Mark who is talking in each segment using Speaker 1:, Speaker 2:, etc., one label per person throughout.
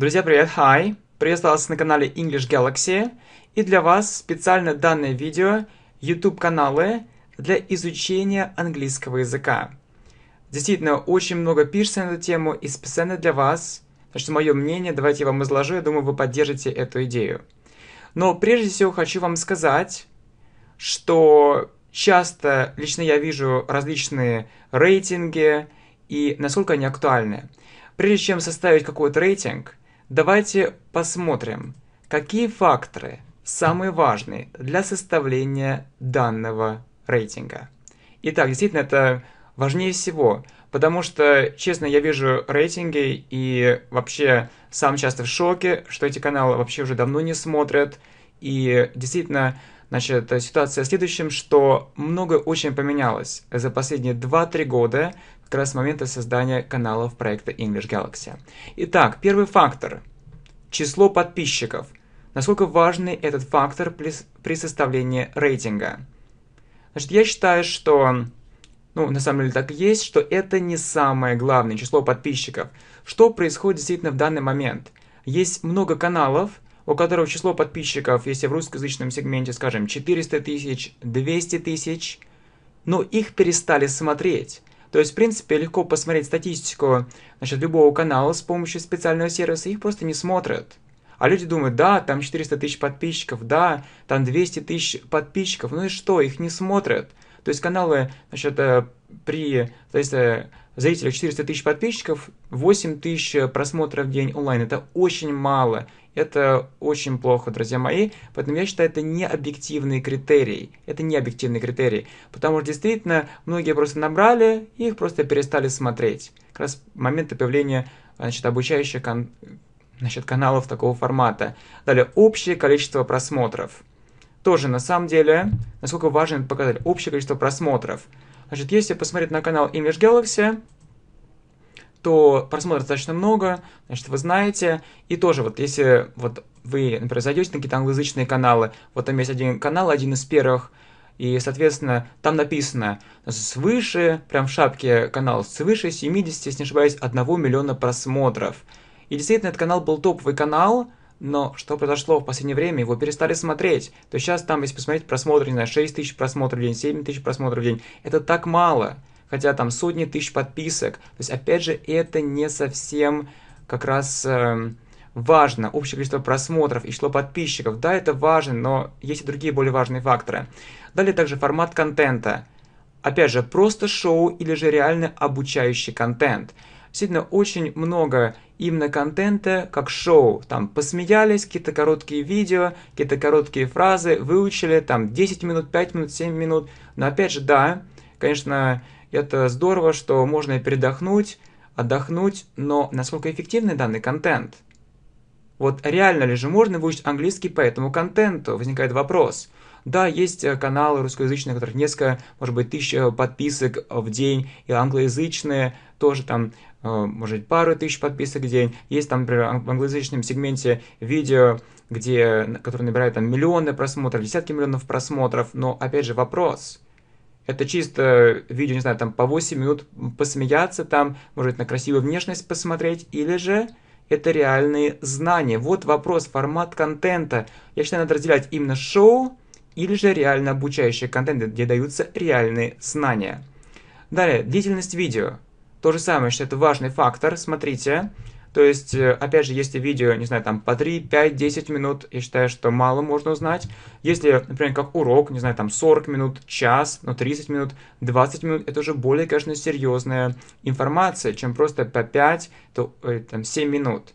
Speaker 1: Друзья, привет! Hi! Приветствую вас на канале English Galaxy. И для вас специально данное видео YouTube-каналы для изучения английского языка. Действительно, очень много пишется на эту тему и специально для вас. Значит, мое мнение, давайте я вам изложу, я думаю, вы поддержите эту идею. Но прежде всего хочу вам сказать, что часто лично я вижу различные рейтинги и насколько они актуальны. Прежде чем составить какой-то рейтинг – Давайте посмотрим, какие факторы самые важные для составления данного рейтинга. Итак, действительно, это важнее всего, потому что, честно, я вижу рейтинги и вообще сам часто в шоке, что эти каналы вообще уже давно не смотрят. И действительно, значит, ситуация в следующем, что многое очень поменялось за последние 2-3 года как раз с момента создания каналов проекта English Galaxy. Итак, первый фактор – число подписчиков. Насколько важный этот фактор при составлении рейтинга? Значит, я считаю, что ну, на самом деле так и есть, что это не самое главное число подписчиков. Что происходит действительно в данный момент? Есть много каналов, у которых число подписчиков, если в русскоязычном сегменте, скажем, 400 тысяч, 200 тысяч, но их перестали смотреть. То есть, в принципе, легко посмотреть статистику значит, любого канала с помощью специального сервиса, их просто не смотрят. А люди думают, да, там 400 тысяч подписчиков, да, там 200 тысяч подписчиков, ну и что, их не смотрят. То есть каналы, значит, э, при то есть, э, зрителях 400 тысяч подписчиков, 8 тысяч просмотров в день онлайн, это очень мало. Это очень плохо, друзья мои. Поэтому я считаю, это не объективный критерий. Это не объективный критерий, Потому что действительно многие просто набрали и их просто перестали смотреть. Как раз момента появления значит, обучающих кон значит, каналов такого формата. Далее, общее количество просмотров. Тоже, на самом деле, насколько важен показатель, общее количество просмотров. Значит, если посмотреть на канал English Galaxy, то просмотров достаточно много, значит, вы знаете. И тоже вот если вот вы, например, зайдете на какие-то англоязычные каналы, вот там есть один канал, один из первых, и, соответственно, там написано свыше, прям в шапке канал, свыше 70, если не ошибаюсь, 1 миллиона просмотров. И действительно, этот канал был топовый канал, но что произошло в последнее время, его перестали смотреть. То есть сейчас там, если посмотреть просмотры, не знаю, 6 тысяч просмотров в день, 7 тысяч просмотров в день, это так мало хотя там сотни тысяч подписок. То есть, опять же, это не совсем как раз э, важно, общее количество просмотров и число подписчиков. Да, это важно, но есть и другие более важные факторы. Далее также формат контента. Опять же, просто шоу или же реально обучающий контент. Действительно, очень много именно контента, как шоу. Там посмеялись, какие-то короткие видео, какие-то короткие фразы, выучили, там 10 минут, 5 минут, 7 минут. Но опять же, да, конечно, это здорово, что можно передохнуть, отдохнуть, но насколько эффективный данный контент? Вот реально ли же можно выучить английский по этому контенту? Возникает вопрос. Да, есть э, каналы русскоязычные, у которых несколько, может быть, тысяч э, подписок в день, и англоязычные тоже там, э, может быть, пару тысяч подписок в день. Есть там, например, в англоязычном сегменте видео, где, которые набирают там миллионы просмотров, десятки миллионов просмотров, но, опять же, вопрос – это чисто видео, не знаю, там по 8 минут посмеяться, там, может, на красивую внешность посмотреть, или же это реальные знания. Вот вопрос, формат контента. Я считаю, надо разделять именно шоу или же реально обучающий контент, где даются реальные знания. Далее, длительность видео. То же самое, что это важный фактор. Смотрите, то есть, э, опять же, если видео, не знаю, там по 3, 5, 10 минут, я считаю, что мало можно узнать. Если, например, как урок, не знаю, там 40 минут, час, но 30 минут, 20 минут, это уже более, конечно, серьезная информация, чем просто по 5, то, э, там, 7 минут.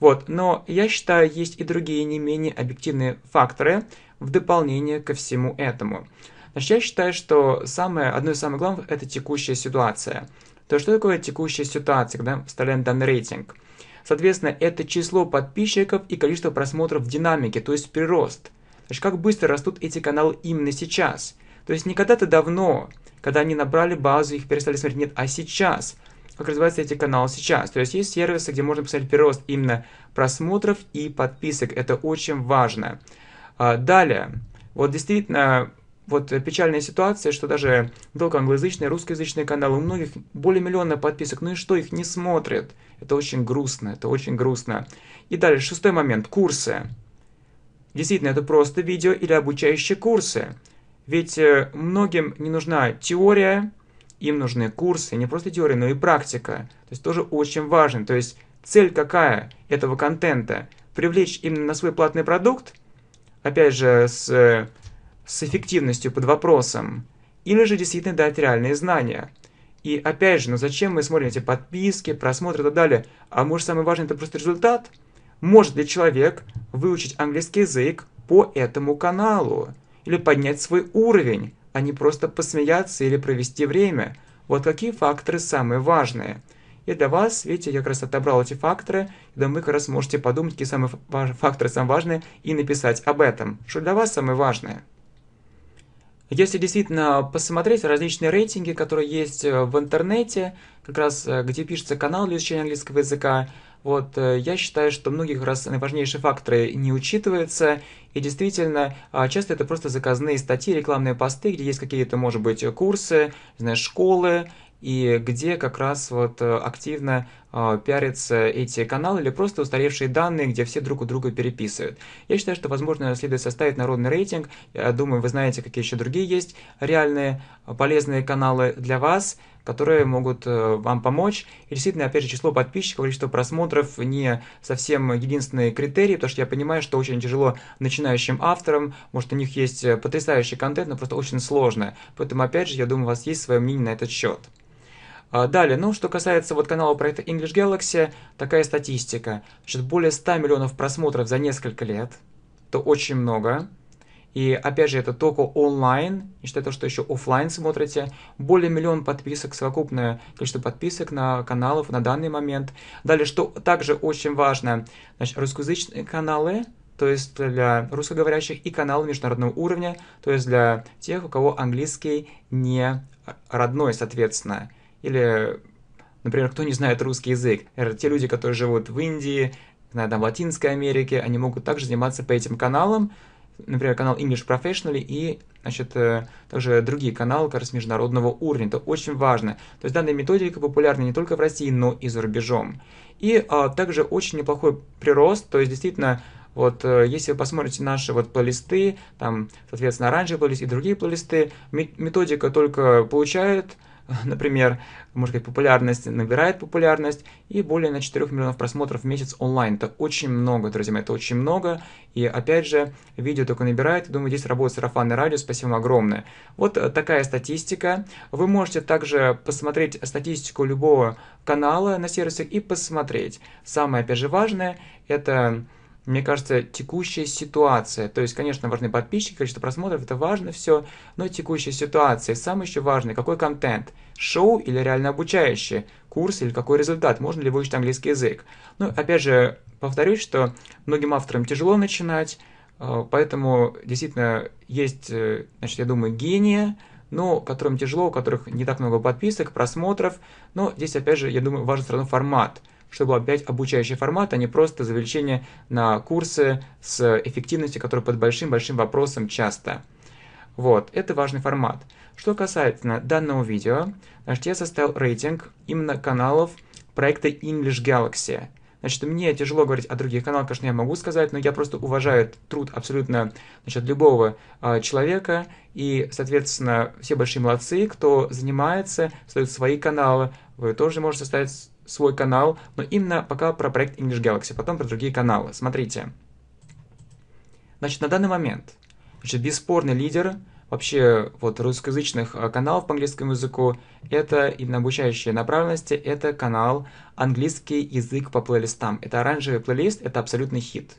Speaker 1: Вот, но я считаю, есть и другие не менее объективные факторы в дополнение ко всему этому. Значит, я считаю, что самое, одно из самых главных – это текущая ситуация. То что такое текущая ситуация, когда мы вставляем данный рейтинг? Соответственно, это число подписчиков и количество просмотров в динамике, то есть прирост. Значит, как быстро растут эти каналы именно сейчас. То есть не когда-то давно, когда они набрали базу, их перестали смотреть, нет, а сейчас. Как развиваются эти каналы сейчас. То есть есть сервисы, где можно посмотреть прирост именно просмотров и подписок. Это очень важно. А, далее. Вот действительно, вот э, печальная ситуация, что даже только англоязычные, русскоязычные каналы, у многих более миллиона подписок, ну и что, их не смотрят. Это очень грустно, это очень грустно. И далее, шестой момент, курсы. Действительно, это просто видео или обучающие курсы. Ведь э, многим не нужна теория, им нужны курсы, не просто теория, но и практика. То есть тоже очень важно. То есть цель какая этого контента? Привлечь именно на свой платный продукт, опять же, с э, с эффективностью под вопросом, или же действительно дать реальные знания. И опять же, ну зачем мы смотрим эти подписки, просмотры и так далее? А может самое важное это просто результат? Может ли человек выучить английский язык по этому каналу? Или поднять свой уровень, а не просто посмеяться или провести время? Вот какие факторы самые важные? И для вас, видите, я как раз отобрал эти факторы, и думаю, вы как раз можете подумать, какие самые факторы самые важные, и написать об этом. Что для вас самое важное? Если действительно посмотреть различные рейтинги, которые есть э, в интернете, как раз э, где пишется канал для изучения английского языка, вот, э, я считаю, что многих раз важнейшие факторы не учитываются, и действительно, а, часто это просто заказные статьи, рекламные посты, где есть какие-то, может быть, курсы, знаешь, школы, и где как раз вот активно а, пиарятся эти каналы или просто устаревшие данные, где все друг у друга переписывают. Я считаю, что, возможно, следует составить народный рейтинг. Я думаю, вы знаете, какие еще другие есть реальные а, полезные каналы для вас которые могут э, вам помочь. И действительно, опять же, число подписчиков, количество просмотров не совсем единственный критерий, потому что я понимаю, что очень тяжело начинающим авторам, может, у них есть э, потрясающий контент, но просто очень сложно. Поэтому, опять же, я думаю, у вас есть свое мнение на этот счет. А, далее, ну, что касается вот канала проекта English Galaxy, такая статистика. Значит, более 100 миллионов просмотров за несколько лет. Это очень много. И опять же, это только онлайн, не считая то, что еще офлайн смотрите. Более миллион подписок, совокупное количество подписок на каналов на данный момент. Далее, что также очень важно, значит, русскоязычные каналы, то есть для русскоговорящих и каналы международного уровня, то есть для тех, у кого английский не родной, соответственно. Или, например, кто не знает русский язык, это те люди, которые живут в Индии, наверное, в Латинской Америке, они могут также заниматься по этим каналам, например, канал English Professional и, значит, э, также другие каналы, как раз, международного уровня. Это очень важно. То есть данная методика популярна не только в России, но и за рубежом. И а, также очень неплохой прирост, то есть действительно вот э, если вы посмотрите наши вот плейлисты, там, соответственно, оранжевый плейлист и другие плейлисты, методика только получает например, можно сказать, популярность, набирает популярность, и более на 4 миллионов просмотров в месяц онлайн. Это очень много, друзья мои, это очень много. И опять же, видео только набирает. Думаю, здесь работает сарафанное радио. Спасибо вам огромное. Вот э, такая статистика. Вы можете также посмотреть статистику любого канала на сервисах и посмотреть. Самое, опять же, важное, это мне кажется, текущая ситуация. То есть, конечно, важны подписчики, количество просмотров, это важно все, но текущая ситуация. Самое еще важное, какой контент? Шоу или реально обучающее? Курс или какой результат? Можно ли выучить английский язык? Ну, опять же, повторюсь, что многим авторам тяжело начинать, э, поэтому действительно есть, э, значит, я думаю, гения, но которым тяжело, у которых не так много подписок, просмотров. Но здесь, опять же, я думаю, важен все равно формат – чтобы был опять обучающий формат, а не просто завеличение на курсы с эффективностью, которые под большим-большим вопросом часто. Вот, это важный формат. Что касается данного видео, значит, я составил рейтинг именно каналов проекта English Galaxy. Значит, мне тяжело говорить о других каналах, конечно, я могу сказать, но я просто уважаю труд абсолютно значит, любого э, человека, и, соответственно, все большие молодцы, кто занимается, создают свои каналы, вы тоже можете составить свой канал, но именно пока про проект English Galaxy, потом про другие каналы. Смотрите. Значит, на данный момент, значит, бесспорный лидер вообще вот русскоязычных а, каналов по английскому языку, это и на обучающие направленности, это канал «Английский язык по плейлистам». Это оранжевый плейлист, это абсолютный хит.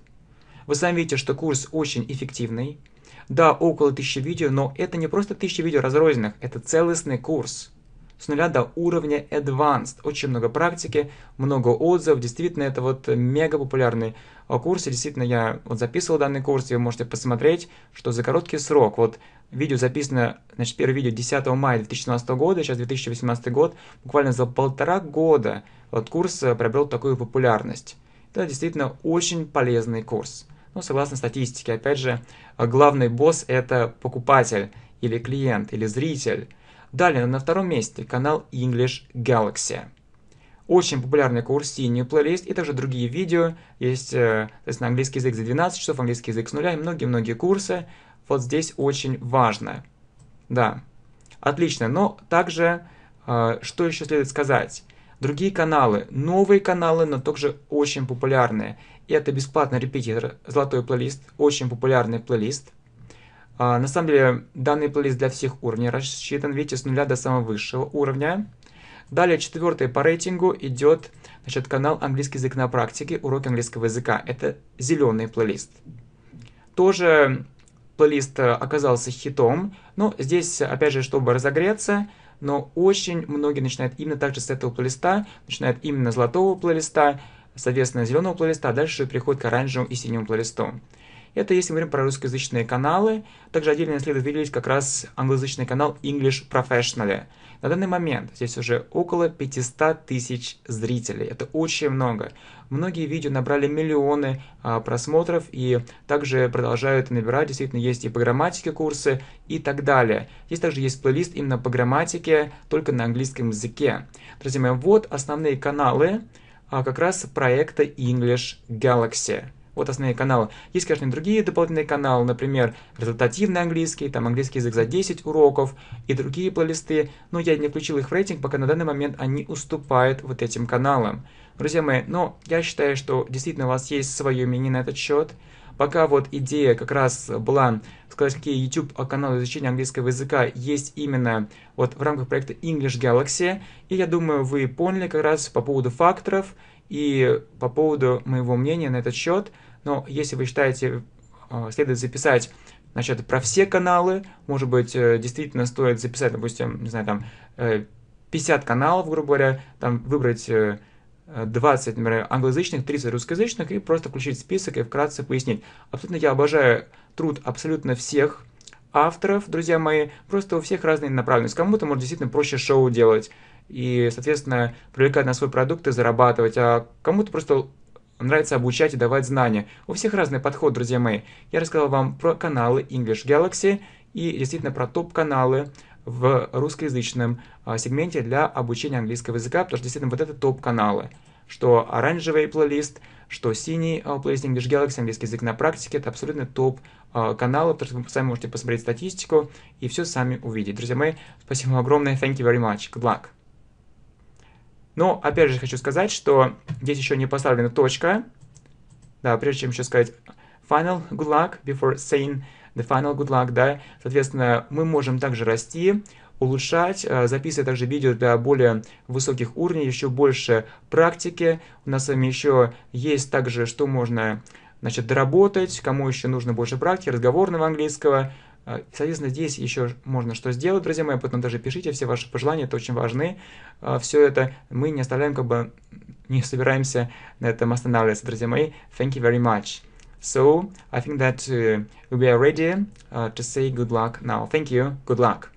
Speaker 1: Вы сами видите, что курс очень эффективный. Да, около тысячи видео, но это не просто тысячи видео разрозненных, это целостный курс – с нуля до уровня Advanced. Очень много практики, много отзывов. Действительно, это вот мега популярный а, курс. И действительно, я вот записывал данный курс, и вы можете посмотреть, что за короткий срок. Вот видео записано, значит, первое видео 10 мая 2017 года, сейчас 2018 год. Буквально за полтора года вот курс э, приобрел такую популярность. Это действительно очень полезный курс. Ну, согласно статистике, опять же, э, главный босс – это покупатель или клиент, или зритель. Далее на втором месте канал English Galaxy. Очень популярный курс, синий плейлист и также другие видео. Есть, э, на английский язык за 12 часов, английский язык с нуля и многие-многие курсы. Вот здесь очень важно. Да, отлично. Но также, э, что еще следует сказать? Другие каналы, новые каналы, но также очень популярные. это бесплатный репетитор «Золотой плейлист», очень популярный плейлист – а, на самом деле, данный плейлист для всех уровней рассчитан, видите, с нуля до самого высшего уровня. Далее, четвертый по рейтингу идет значит, канал «Английский язык на практике. Уроки английского языка». Это зеленый плейлист. Тоже плейлист э, оказался хитом, но ну, здесь, опять же, чтобы разогреться, но очень многие начинают именно также с этого плейлиста, начинают именно с золотого плейлиста, соответственно, зеленого плейлиста, а дальше переходят к оранжевому и синему плейлисту. Это если мы говорим про русскоязычные каналы. Также отдельно следует выделить как раз англоязычный канал English Professional. На данный момент здесь уже около 500 тысяч зрителей. Это очень много. Многие видео набрали миллионы а, просмотров и также продолжают набирать. Действительно, есть и по грамматике курсы и так далее. Здесь также есть плейлист именно по грамматике, только на английском языке. Друзья мои, вот основные каналы а, как раз проекта English Galaxy. Вот основные каналы. Есть, конечно, и другие дополнительные каналы, например, результативный английский, там английский язык за 10 уроков и другие плейлисты, но я не включил их в рейтинг, пока на данный момент они уступают вот этим каналам. Друзья мои, но я считаю, что действительно у вас есть свое мнение на этот счет. Пока вот идея как раз была сказать, какие YouTube каналы изучения английского языка есть именно вот в рамках проекта English Galaxy. И я думаю, вы поняли как раз по поводу факторов, и по поводу моего мнения на этот счет, но ну, если вы считаете, э, следует записать значит, про все каналы, может быть, э, действительно стоит записать, допустим, не знаю, там 50 э, каналов, грубо говоря, там выбрать 20, например, англоязычных, 30 русскоязычных и просто включить список и вкратце пояснить. Абсолютно я обожаю труд абсолютно всех авторов, друзья мои, просто у всех разные направленности. Кому-то, может, действительно проще шоу делать и, соответственно, привлекать на свой продукт и зарабатывать, а кому-то просто нравится обучать и давать знания. У всех разный подход, друзья мои. Я рассказал вам про каналы English Galaxy и действительно про топ-каналы в русскоязычном а, сегменте для обучения английского языка, потому что действительно вот это топ-каналы что оранжевый плейлист, что синий плейлист э, English Galaxy, английский язык на практике, это абсолютно топ э, канала, потому что вы сами можете посмотреть статистику и все сами увидеть. Друзья мои, спасибо вам огромное, thank you very much, good luck. Но, ну, опять же, хочу сказать, что здесь еще не поставлена точка. Да, прежде чем еще сказать final good luck, before saying the final good luck, да, соответственно, мы можем также расти, улучшать, э, записывая также видео для более высоких уровней, еще больше практики. У нас с вами еще есть также, что можно значит, доработать, кому еще нужно больше практики, разговорного английского. Э, соответственно, здесь еще можно что сделать, друзья мои, поэтому даже пишите все ваши пожелания, это очень важны. Э, все это мы не оставляем, как бы не собираемся на этом останавливаться, друзья мои. Thank you very much. So, I think that uh, we are ready uh, to say good luck now. Thank you. Good luck.